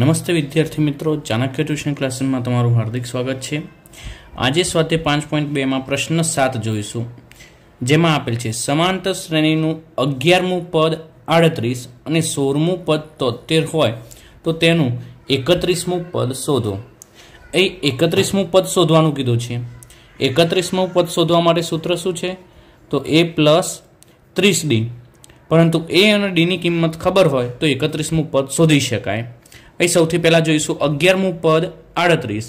નમસ્તે વિદ્યાર્થી મિત્રો ચાણક્ય ટ્યુશન ક્લાસીસમાં તમારું હાર્દિક સ્વાગત છે આજે સ્વાતે પાંચ પોઈન્ટ બેમાં પ્રશ્ન સાત જોઈશું જેમાં આપેલ છે સમાંતર શ્રેણીનું અગિયારમું પદ આડત્રીસ અને સોળમું પદ તોતેર હોય તો તેનું એકત્રીસમું પદ શોધો એ એકત્રીસમું પદ શોધવાનું કીધું છે એકત્રીસમું પદ શોધવા માટે સૂત્ર શું છે તો એ પ્લસ ત્રીસ ડી પરંતુ એ અને ડીની કિંમત ખબર હોય તો એકત્રીસમું પદ શોધી શકાય અહીં સૌથી પહેલાં જોઈશું અગિયારમું પદ આડત્રીસ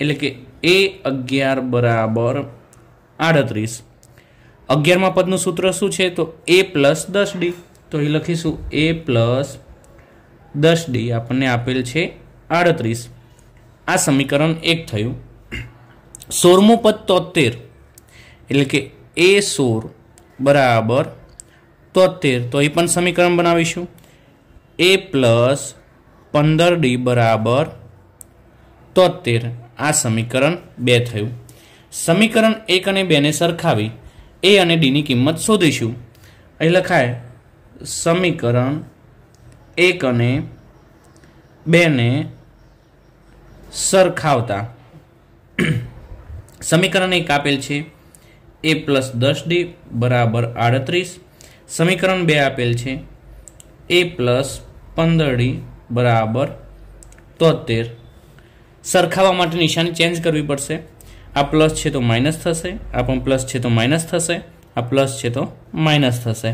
એટલે કે એ અગિયાર બરાબર આડત્રીસ અગિયારમાં પદનું સૂત્ર શું છે તો એ પ્લસ દસ ડી તો એ લખીશું એ પ્લસ દસ ડી આપણને આપેલ છે આડત્રીસ આ સમીકરણ એક થયું સોરમું પદ તોતેર એટલે કે એ સોળ બરાબર તોતેર તો એ પણ સમીકરણ બનાવીશું એ પ્લસ પંદર ડી બરાબર તોતેર આ સમીકરણ બે થયું સમીકરણ એક અને બેને સરખાવી એ અને ડીની કિંમત શોધીશું અહીં લખાય સમીકરણ એક અને બેને સરખાવતા સમીકરણ એક આપેલ છે એ પ્લસ દસ ડી બરાબર આડત્રીસ સમીકરણ બે આપેલ છે એ પ્લસ પંદર ડી બરાબર તોતેર સરખાવા માટે નિશાની ચેન્જ કરવી પડશે આ પ્લસ છે તો માઇનસ થશે આ પણ પ્લસ છે તો માઇનસ થશે આ પ્લસ છે તો માઇનસ થશે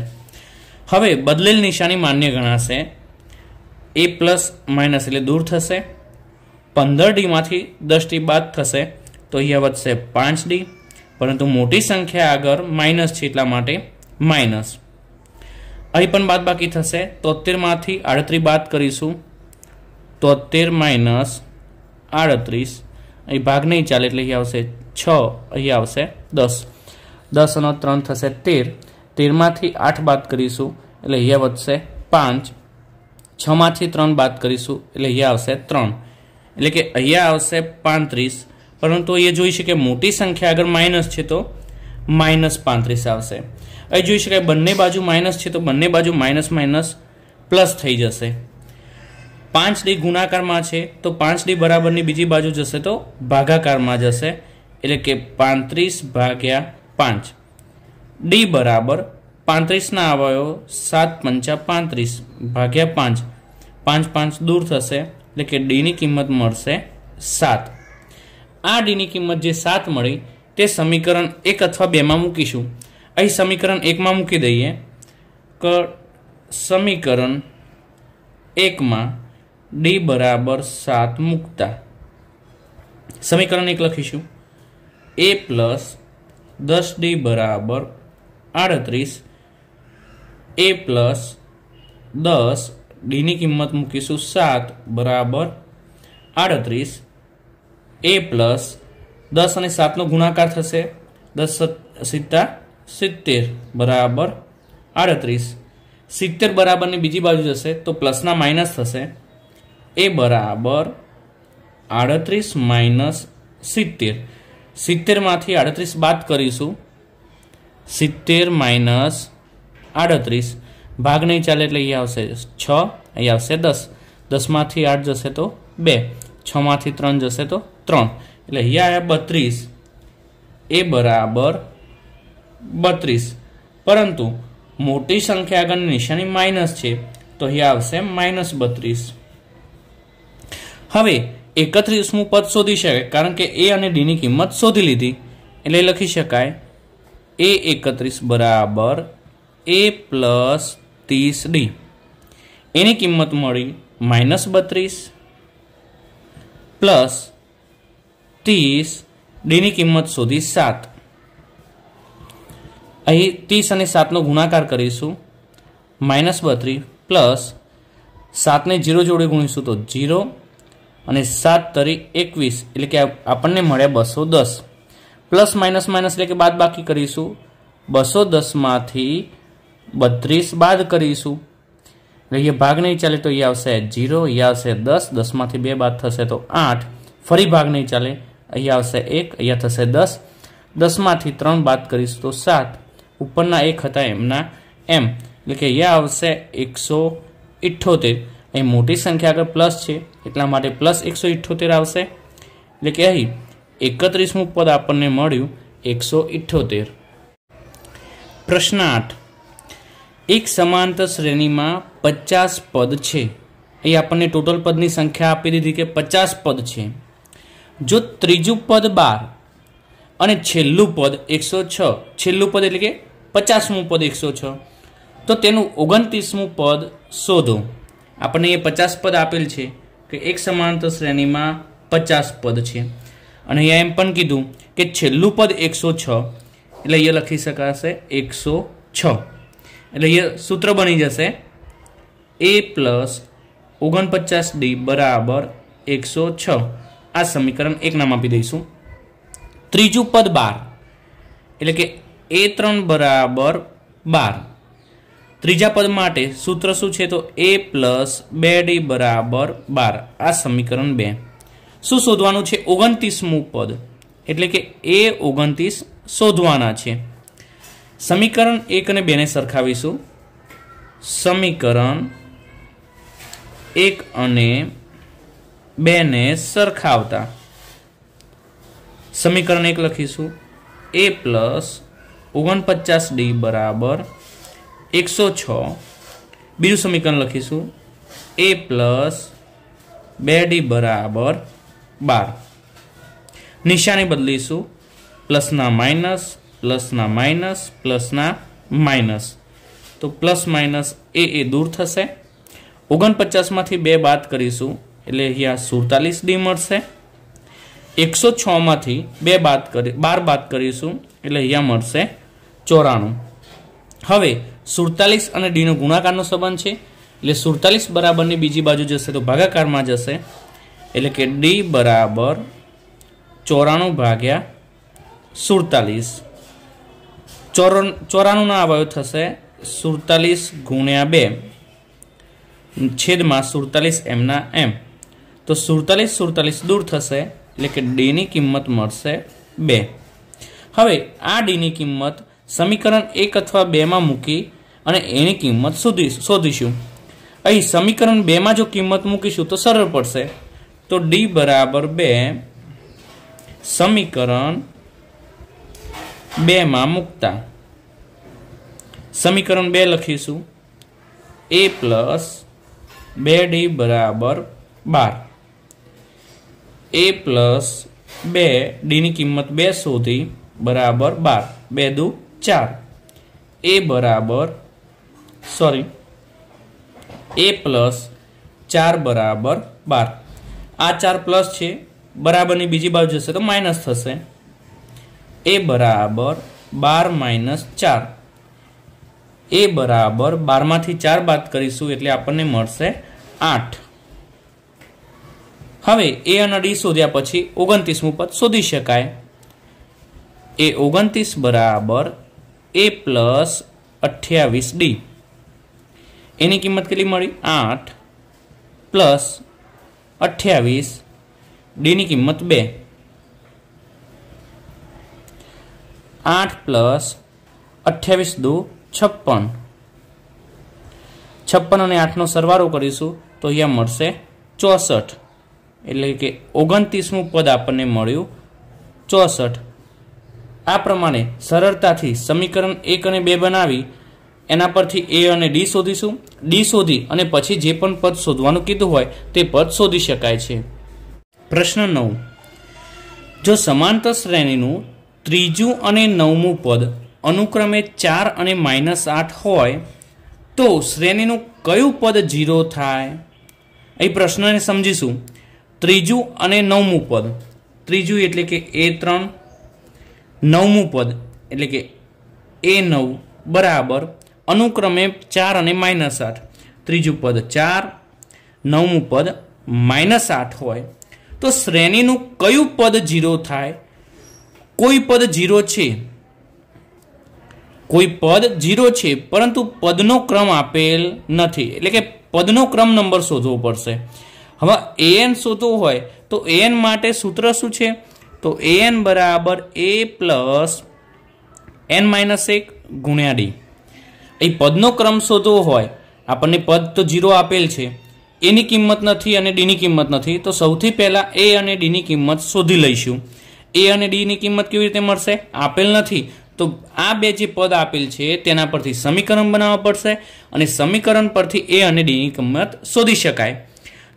હવે બદલેલ નિશાની માન્ય ગણાશે એ પ્લસ માઇનસ એટલે દૂર થશે પંદર ડીમાંથી દસ ડી બાદ થશે તો અહીંયા વધશે પાંચ ડી પરંતુ મોટી સંખ્યા આગળ માઇનસ છે એટલા માટે માઇનસ અહીં પણ બાદ બાકી થશે તોતેરમાંથી આડત્રી બાદ કરીશું તોતેર માઇનસ આડત્રીસ અહીં ભાગ નહીં ચાલે એટલે અહીં આવશે છ અહીં આવશે દસ દસ અને ત્રણ થશે તેર તેરમાંથી આઠ બાદ કરીશું એટલે અહીંયા વધશે પાંચ છમાંથી ત્રણ બાદ કરીશું એટલે અહીંયા આવશે ત્રણ એટલે કે અહીંયા આવશે પાંત્રીસ પરંતુ એ જોઈ શકે મોટી સંખ્યા આગળ માઇનસ છે તો માઇનસ પાંત્રીસ આવશે અહીં જોઈ શકાય બંને બાજુ માઇનસ છે તો બંને બાજુ માઇનસ માઇનસ પ્લસ થઈ જશે પાંચ ડી ગુણાકારમાં છે તો પાંચ ડી બરાબરની બીજી બાજુ જશે તો ભાગાકારમાં જશે એટલે કે પાંત્રીસ ભાગ્યા પાંચ ડી બરાબર પાંત્રીસના અવયવો સાત પંચા પાંત્રીસ ભાગ્યા પાંચ પાંચ પાંચ દૂર થશે એટલે કે ડીની કિંમત મળશે સાત આ ડીની કિંમત જે સાત મળી તે સમીકરણ એક અથવા બેમાં મૂકીશું અહીં સમીકરણ એકમાં મૂકી દઈએ ક સમીકરણ એકમાં ડી બરાબર સાત મૂકતા સમીકરણ એક લખીશું એ પ્લસ દસ ડી બરાબર આડત્રીસ એ પ્લસ દસ ડીની કિંમત મૂકીશું સાત બરાબર આડત્રીસ એ પ્લસ દસ અને સાતનો ગુણાકાર થશે દસ સિત્તા સિત્તેર બરાબર આડત્રીસ સિત્તેર બરાબરની બીજી બાજુ જશે તો પ્લસના માઇનસ થશે એ બરાબર આડત્રીસ માઇનસ સિત્તેર સિત્તેરમાંથી આડત્રીસ બાદ કરીશું સિત્તેર માઇનસ આડત્રીસ ભાગ નહીં ચાલે એટલે અહીં આવશે છ અહીં આવશે દસ દસમાંથી આઠ જશે તો બે છમાંથી ત્રણ જશે તો ત્રણ એટલે અહીંયા આવ્યા બત્રીસ એ બરાબર બત્રીસ પરંતુ મોટી સંખ્યા આગળની નિશાની માઇનસ છે તો અહીંયા આવશે માઇનસ બત્રીસ હવે એકત્રીસમું પદ શોધી શકાય કારણ કે એ અને ડીની કિંમત શોધી લીધી એટલે લખી શકાય એ એકત્રીસ બરાબર એ પ્લસ ત્રીસ ડી એની કિંમત મળી માઇનસ બત્રીસ પ્લસ ત્રીસ ડેની કિંમત શોધી સાત અહીં ત્રીસ અને સાતનો ગુણાકાર કરીશું માઇનસ બત્રીસ પ્લસ સાતને જીરો જોડે ગુણીશું તો જીરો અને સાત તરી એકવીસ એટલે કે આપણને મળ્યા બસો દસ પ્લસ માઇનસ માઇનસ એટલે કે બાદ બાકી કરીશું બસો દસમાંથી બત્રીસ બાદ કરીશું એટલે એ ભાગ નહીં ચાલે તો એ આવશે જીરો એ આવશે દસ દસમાંથી બે બાદ થશે તો આઠ ફરી ભાગ નહીં ચાલે અહીંયા આવશે એક અહીંયા થશે દસ દસમાંથી ત્રણ બાદ કરીશ તો સાત ઉપરના એક હતા એમના એમ એટલે કે અહીંયા આવશે એકસો ઇઠ્ઠોતેર અહીં મોટી સંખ્યા આગળ પ્લસ છે એટલા માટે પ્લસ એકસો ઇઠ્ઠોતેર આવશે એટલે કે અહીં એકત્રીસમું પદ આપણને મળ્યું એકસો ઇઠ્ઠોતેર પ્રશ્ન આઠ એક સમાંતર શ્રેણીમાં પચાસ પદ છે અહીં આપણને ટોટલ પદની સંખ્યા આપી દીધી કે પચાસ પદ છે જો ત્રીજું પદ બાર અને છેલ્લું પદ એકસો છ છેલ્લું પદ એટલે કે પચાસમું પદ એકસો છ તો તેનું ઓગણત્રીસમું પદ શોધો આપણને એ પચાસ પદ આપેલ છે કે એક સમાંતર શ્રેણીમાં પચાસ પદ છે અને અહીંયા એમ પણ કીધું કે છેલ્લું પદ એકસો છ એટલે અહીંયા લખી શકાશે એકસો છ એટલે અહીંયા સૂત્ર બની જશે એ પ્લસ ઓગણપચાસ ડી બરાબર એકસો છ આ સમીકરણ એક નામ આપી દઈશું ત્રીજું પદ બાર એટલે કે એ ત્રણ બરાબર બાર ત્રીજા પદ માટે સૂત્ર શું છે તો એ પ્લસ બે ડી બરાબર બાર આ સમીકરણ બે શું શોધવાનું છે ઓગણત્રીસમું પદ એટલે કે એ ઓગણત્રીસ શોધવાના છે સમીકરણ એક અને બેને સરખાવીશું સમીકરણ એક અને બેને સરખાવતા સમીકરણ એક લખીશું એ પ્લસ ઓગણપચાસ ડી બરાબર એકસો છ બીજું સમીકરણ લખીશું એ પ્લસ બે ડી બરાબર બાર નિશાની બદલીશું પ્લસના માઇનસ પ્લસના માઇનસ પ્લસના માઇનસ તો પ્લસ માઇનસ એ એ દૂર થશે ઓગણપચાસમાંથી બે બાદ કરીશું એટલે અહીંયા સુડતાલીસ ડી મળશે એકસો છમાંથી બે બાદ કરી બાર બાદ કરીશું એટલે અહીંયા મળશે ચોરાણું હવે સુડતાલીસ અને ડીનો ગુણાકારનો સંબંધ છે એટલે સુડતાલીસ બરાબરની બીજી બાજુ જશે તો ભાગાકારમાં જશે એટલે કે ડી બરાબર ચોરાણું ભાગ્યા સુડતાલીસ ચોર ચોરાણુંના આવ્યો થશે સુડતાલીસ ગુણ્યા બે છેદમાં સુડતાલીસ એમના એમ તો સુડતાલીસ સુડતાલીસ દૂર થશે એટલે કે ડીની કિંમત મળશે બે હવે આ ડીની કિંમત સમીકરણ એક અથવા બેમાં મૂકી અને એની કિંમત શોધી શોધીશું અહીં સમીકરણ બેમાં જો કિંમત મૂકીશું તો સરળ પડશે તો ડી બરાબર બે સમીકરણ બેમાં મૂકતા સમીકરણ બે લખીશું એ પ્લસ બે ડી બરાબર બાર એ પ્લસ બે ડીની કિંમત બે શોધી બરાબર બાર બે દુ ચાર એ બરાબર સોરી એ પ્લસ ચાર બરાબર બાર આ ચાર પ્લસ છે બરાબરની બીજી બાજુ જશે તો માઇનસ થશે એ બરાબર બાર માઇનસ ચાર એ બરાબર બારમાંથી ચાર બાદ કરીશું એટલે આપણને મળશે આઠ હવે એ અને ડી શોધ્યા પછી ઓગણત્રીસમું પદ શોધી શકાય એ ઓગણત્રીસ બરાબર એ પ્લસ અઠ્યાવીસ ડી એની કિંમત કેટલી મળી આઠ પ્લસ અઠ્યાવીસ ડીની કિંમત બે આઠ પ્લસ અઠ્યાવીસ દો છપ્પન છપ્પન અને આઠનો સરવારો કરીશું તો અહીંયા મળશે ચોસઠ એટલે કે ઓગણત્રીસમું પદ આપણને મળ્યું ચોસઠ આ પ્રમાણે સરળતાથી સમીકરણ એક અને બે બનાવી એના પરથી એ અને ડી શોધીશું ડી શોધી અને પછી જે પણ પદ શોધવાનું કીધું હોય તે પદ શોધી શકાય છે પ્રશ્ન નવ જો સમાંતર શ્રેણીનું ત્રીજું અને નવમું પદ અનુક્રમે ચાર અને માઇનસ આઠ હોય તો શ્રેણીનું કયું પદ ઝીરો થાય એ પ્રશ્નને સમજીશું ત્રીજું અને નવમું પદ ત્રીજું એટલે કે એ ત્રણ નવમું પદ એટલે કે એ નવ બરાબર અનુક્રમે ચાર અને માઇનસ આઠ ત્રીજું પદ ચાર નવમું પદ માઇનસ આઠ હોય તો શ્રેણીનું કયું પદ જીરો થાય કોઈ પદ જીરો છે કોઈ પદ જીરો છે પરંતુ પદનો ક્રમ આપેલ નથી એટલે કે પદનો ક્રમ નંબર શોધવો પડશે હવે એએન શોધવું હોય તો એએન માટે સૂત્ર શું છે તો એએન બરાબર એ પ્લસ એન માઇનસ એક ગુણ્યા ડી એ પદનો ક્રમ શોધવો હોય આપણને પદ તો જીરો આપેલ છે એની કિંમત નથી અને ડીની કિંમત નથી તો સૌથી પહેલાં એ અને ડીની કિંમત શોધી લઈશું એ અને ડીની કિંમત કેવી રીતે મળશે આપેલ નથી તો આ બે જે પદ આપેલ છે તેના પરથી સમીકરણ બનાવવા પડશે અને સમીકરણ પરથી એ અને ડીની કિંમત શોધી શકાય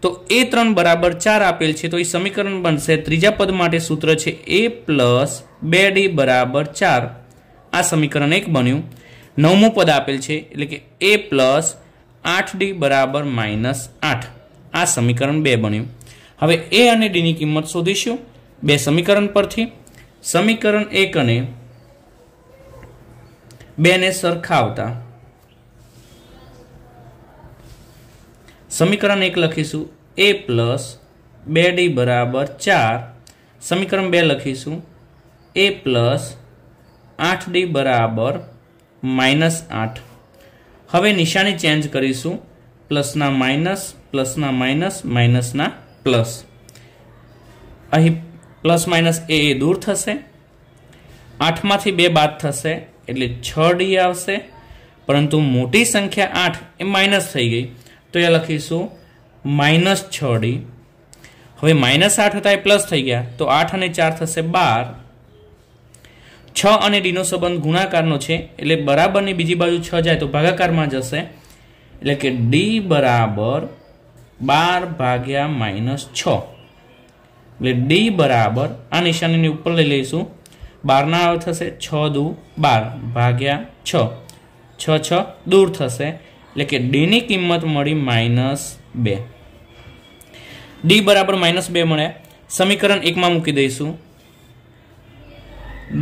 તો એ ત્રણ બરાબર ચાર આપેલ છે તો એ સમીકરણ બનશે ત્રીજા પદ માટે સૂત્ર છે એ પ્લસ બે ડી બરાબર ચાર આ સમીકરણ એક બન્યું નવમું પદ આપેલ છે એટલે કે એ પ્લસ આઠ ડી બરાબર માઇનસ આઠ આ સમીકરણ બે બન્યું હવે એ અને ડીની કિંમત શોધીશું બે સમીકરણ પરથી સમીકરણ એક અને બેને સરખાવતા સમીકરણ એક લખીશું એ પ્લસ બે ડી બરાબર ચાર સમીકરણ બે લખીશું એ પ્લસ આઠ ડી બરાબર માઇનસ આઠ હવે નિશાની ચેન્જ કરીશું પ્લસના માઇનસ પ્લસના માઇનસ માઇનસના પ્લસ અહીં પ્લસ માઇનસ એ દૂર થશે આઠમાંથી બે બાદ થશે એટલે છ ડી આવશે પરંતુ મોટી સંખ્યા આઠ એ માઇનસ થઈ ગઈ તો એ લખીશું માઇનસ છ ડી હવે માઇનસ આઠ હતા એ પ્લસ થઈ ગયા તો આઠ અને ચાર થશે બાર છ અને ડીનો સંબંધ ગુણાકારનો છે એટલે બરાબરની બીજી બાજુ છ જાય તો ભાગાકારમાં જશે એટલે કે ડી બરાબર બાર ભાગ્યા માઇનસ છ એટલે ડી બરાબર આ નિશાનીની ઉપર લઈ લઈશું બારના આવે થશે છ દૂ બાર ભાગ્યા છ છ છ દૂર થશે એટલે કે ડી ની કિંમત મળી માઇનસ બે ડી બરાબર માઇનસ બે મળે સમીકરણ એકમાં મૂકી દઈશું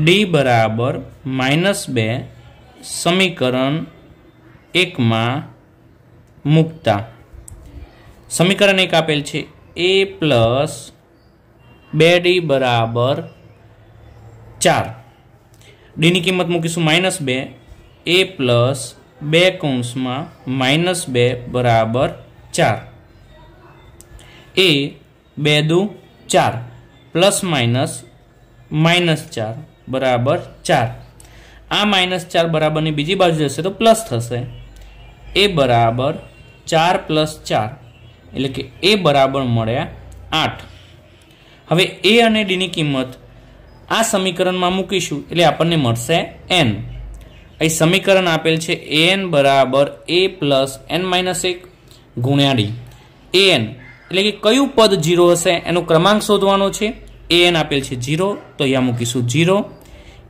ડી બરાબર માઇનસ બે સમીકરણ એકમાં મૂકતા સમીકરણ એક આપેલ છે એ પ્લસ બે ડી બરાબર ચાર ડીની કિંમત મૂકીશું માઇનસ બે એ પ્લસ બે કૌંસમાં માઇનસ બે બરાબર ચાર એ બે દુ ચાર પ્લસ માઇનસ માઇનસ ચાર બરાબર ચાર આ માઇનસ ચાર બરાબરની બીજી બાજુ જશે તો પ્લસ થશે એ બરાબર ચાર પ્લસ ચાર એટલે કે એ બરાબર મળ્યા આઠ હવે એ અને ડીની કિંમત આ સમીકરણમાં મૂકીશું એટલે આપણને મળશે એન અહીં સમીકરણ આપેલ છે એ એન બરાબર એ પ્લસ એન માઇનસ એક ગુણ્યા ડી એ એન એટલે કે કયું પદ જીરો હશે એનો ક્રમાંક શોધવાનો છે એ એન આપેલ છે જીરો તો અહીંયા મૂકીશું જીરો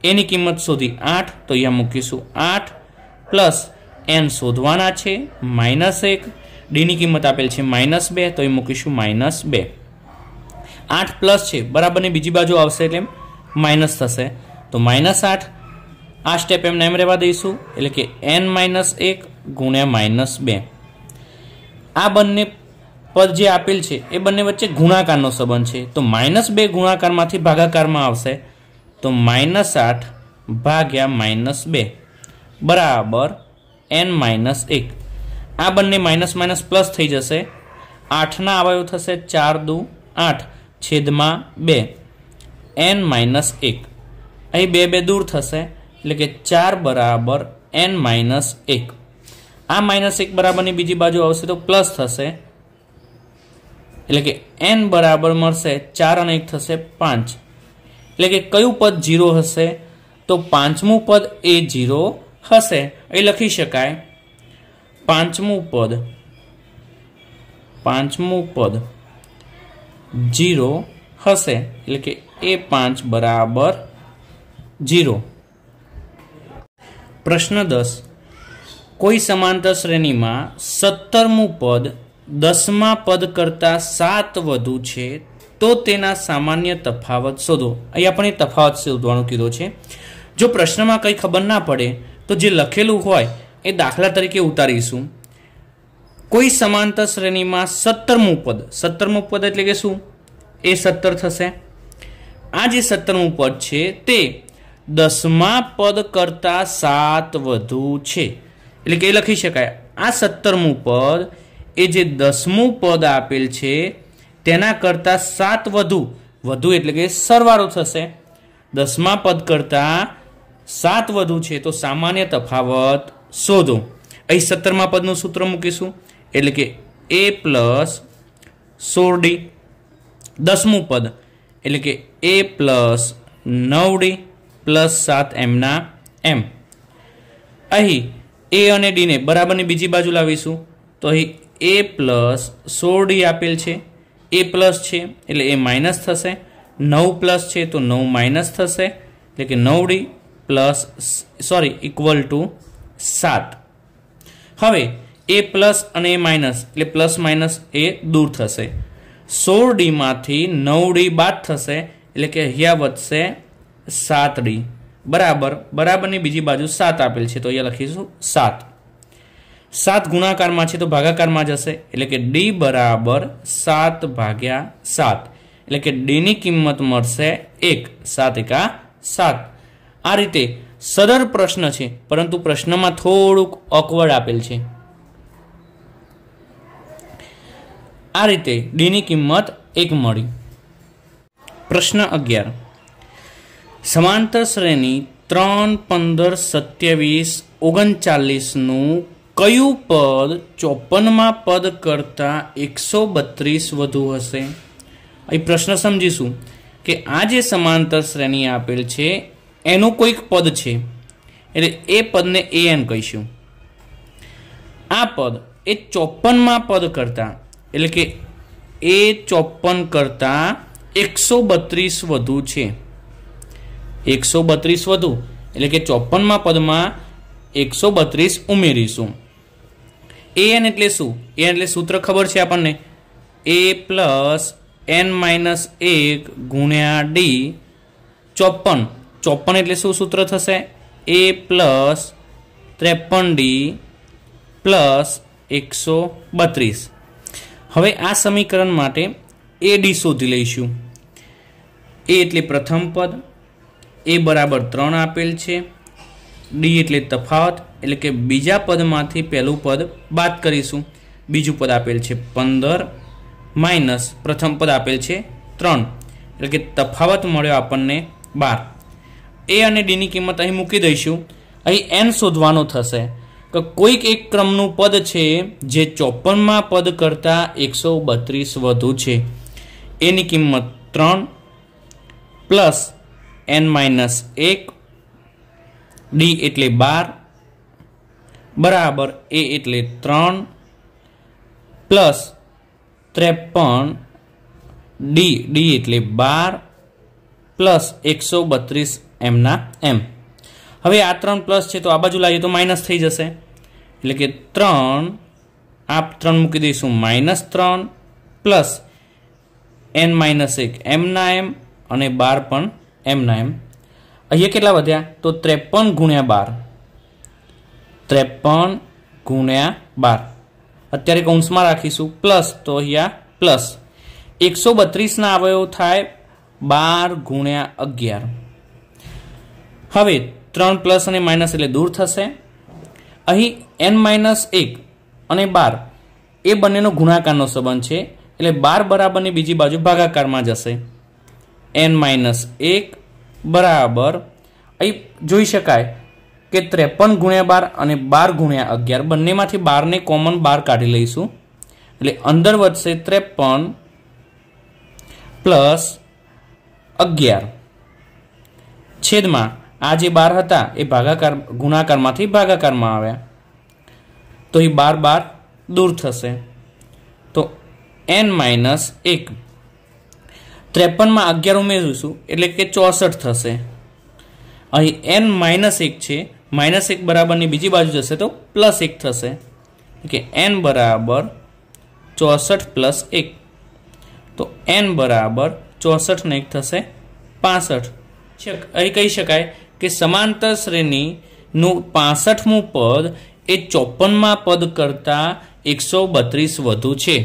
એની કિંમત શોધી આઠ તો અહીંયા મૂકીશું આઠ પ્લસ એન શોધવાના છે માઇનસ એક ડીની કિંમત આપેલ છે માઇનસ બે તો એ મૂકીશું માઇનસ બે આઠ પ્લસ છે બરાબરની બીજી બાજુ આવશે એટલે માઇનસ થશે તો માઇનસ આઠ આ સ્ટેપ એમને એમ રહેવા દઈશું એટલે કે એન માઇનસ એક ગુણ્યા માઇનસ બે આ બંને પદ જે આપેલ છે એ બંને વચ્ચે ગુણાકારનો સંબંધ છે તો માઇનસ બે ગુણાકારમાંથી ભાગાકારમાં આવશે તો માઇનસ આઠ ભાગ્યા માઇનસ બે બરાબર એન માઇનસ એક આ બંને માઇનસ માઇનસ પ્લસ થઈ જશે આઠના અવયવ થશે ચાર દુ આઠ છેદમાં બે એન માઇનસ એક અહીં બે બે દૂર થશે એટલે કે 4 = n - 1 આ - 1 બરાબર ની બીજી બાજુ આવશે તો પ્લસ થશે એટલે કે n બરાબર મળશે 4 અને 1 થશે 5 એટલે કે કયું પદ 0 હશે તો 5મો પદ a 0 હશે એ લખી શકાય 5મો પદ 5મો પદ 0 હશે એટલે કે a 5 = 0 પ્રશ્ન દસ કોઈ સમાંતર શ્રેણીમાં સત્તરમું પદ દસમા પદ કરતાં સાત વધુ છે તો તેના સામાન્ય તફાવત શોધો અહીં આપણે તફાવત શોધવાનું કીધો છે જો પ્રશ્નમાં કંઈ ખબર ના પડે તો જે લખેલું હોય એ દાખલા તરીકે ઉતારીશું કોઈ સમાંતર શ્રેણીમાં સત્તરમું પદ સત્તરમું પદ એટલે કે શું એ સત્તર થશે આ જે સત્તરમું પદ છે તે દસમા પદ કરતાં સાત વધુ છે એટલે કે લખી શકાય આ સત્તરમું પદ એ જે દસમું પદ આપેલ છે તેના કરતાં સાત વધુ વધુ એટલે કે સરવાળો થશે દસમા પદ કરતાં સાત વધુ છે તો સામાન્ય તફાવત શોધો અહીં સત્તરમા પદનું સૂત્ર મૂકીશું એટલે કે એ પ્લસ સોળ ડી દસમું પદ એટલે કે એ પ્લસ નવ ડી પ્લસ સાત એમના એમ અહીં એ અને ડીને બરાબરની બીજી બાજુ લાવીશું તો અહીં એ પ્લસ સોળ ડી આપેલ છે એ પ્લસ છે એટલે એ માઇનસ થશે નવ પ્લસ છે તો નવ માઇનસ થશે એટલે કે નવ d plus sorry equal to સાત હવે એ પ્લસ અને એ માઇનસ એટલે પ્લસ માઇનસ એ દૂર થશે સોળ ડીમાંથી નવ ડી બાદ થશે એટલે કે અહીંયા વધશે સાત ડી બરાબર બરાબરની બીજી બાજુ સાત આપેલ છે તો અહીંયા લખીશું સાત સાત ગુણાકારમાં છે તો ભાગાકારમાં જશે એટલે કે ડી બરાબર સાત ભાગ્યા સાત એટલે કે ડીની કિંમત મળશે એક સાત એકા સાત આ રીતે સરળ પ્રશ્ન છે પરંતુ પ્રશ્નમાં થોડુંક અકવડ આપેલ છે આ રીતે ડીની કિંમત એક મળી પ્રશ્ન અગિયાર સમાંતર શ્રેણી ત્રણ પંદર સત્યાવીસ ઓગણચાલીસનું કયું પદ ચોપનમાં પદ કરતાં એકસો બત્રીસ વધુ હશે એ પ્રશ્ન સમજીશું કે આ જે સમાંતર શ્રેણી આપેલ છે એનું કોઈક પદ છે એટલે એ પદને એ એમ કહીશું આ પદ એ ચોપનમાં પદ કરતાં એટલે કે એ ચોપન કરતાં એકસો બત્રીસ વધુ છે એકસો બત્રીસ વધુ એટલે કે ચોપનમાં પદમાં એકસો બત્રીસ ઉમેરીશું એન એટલે શું એન એટલે સૂત્ર ખબર છે આપણને એ પ્લસ એન માઇનસ એક ગુણ્યા ડી ચોપન ચોપન એટલે શું સૂત્ર થશે એ પ્લસ ત્રેપન ડી પ્લસ એકસો બત્રીસ હવે આ સમીકરણ માટે એ ડી શોધી લઈશું એ એટલે પ્રથમ પદ એ બરાબર ત્રણ આપેલ છે ડી એટલે તફાવત એટલે કે બીજા પદમાંથી પહેલું પદ બાદ કરીશું બીજું પદ આપેલ છે પંદર માઇનસ પ્રથમ પદ આપેલ છે ત્રણ એટલે કે તફાવત મળ્યો આપણને બાર એ અને ડીની કિંમત અહીં મૂકી દઈશું અહીં એન શોધવાનો થશે કે કોઈક એક ક્રમનું પદ છે જે ચોપનમાં પદ કરતાં એકસો બત્રીસ વધુ છે એની કિંમત ત્રણ પ્લસ એન માઇનસ એક ડી એટલે બાર બરાબર એ એટલે ત્રણ પ્લસ ત્રેપન ડી ડી એટલે બાર પ્લસ એકસો બત્રીસ એમના એમ હવે આ ત્રણ પ્લસ છે તો આ બાજુ લાવીએ તો માઇનસ થઈ જશે એટલે કે ત્રણ આ ત્રણ મૂકી દઈશું માઇનસ ત્રણ પ્લસ એન માઇનસ એક એમના એમ અને બાર પણ એમના એમ અહીંયા કેટલા વધ્યા તો ત્રેપન ગુણ્યા બાર ત્રેપન ગુણ્યા બાર અત્યારે કૌંસમાં રાખીશું પ્લસ તો અહીંયા પ્લસ એકસો બત્રીસના અવયવ થાય બાર ગુણ્યા અગિયાર હવે ત્રણ પ્લસ અને માઇનસ એટલે દૂર થશે અહીં એન માઇનસ એક અને બાર એ બંનેનો ગુણાકારનો સંબંધ છે એટલે બાર બરાબરની બીજી બાજુ ભાગાકારમાં જશે એન માઇનસ એક બરાબર અહીં જોઈ શકાય કે ત્રેપન ગુણ્યા બાર અને બાર ગુણ્યા અગિયાર બંનેમાંથી બારને કોમન બાર કાઢી લઈશું એટલે અંદર વધશે ત્રેપન પ્લસ અગિયાર છેદમાં આ જે બાર હતા એ ભાગાકાર ગુણાકારમાંથી ભાગાકારમાં આવ્યા તો એ બાર બાર દૂર થશે તો એન માઇનસ એક ત્રેપનમાં અગિયાર ઉમેરું છું એટલે કે ચોસઠ થશે અહીં એન માઇનસ એક છે માઇનસ એક બરાબરની બીજી બાજુ જશે તો પ્લસ એક થશે કે એન બરાબર ચોસઠ પ્લસ એક તો એન બરાબર ચોસઠ ને એક થશે પાસઠ અહીં કહી શકાય કે સમાંતર શ્રેણીનું પાસઠમું પદ એ ચોપનમાં પદ કરતાં એકસો બત્રીસ વધુ છે